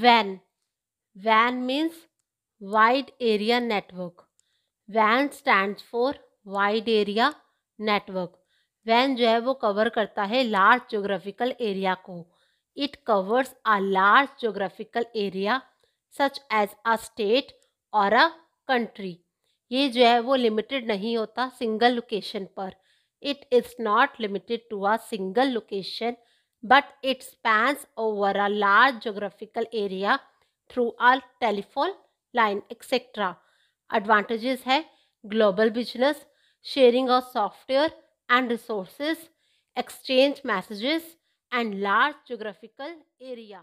Van van means wide area network van stand for wide area network van जो है वो cover करता है लार्ज जोग्राफिकल एरिया को it covers a large geographical area such as a state और a country ये जो है वो लिमिटेड नहीं होता सिंगल लोकेशन पर it is not limited to a single location but it spans over a large geographical area through a telephone line, etc. Advantages है global business, sharing of software and resources, exchange messages and large geographical area.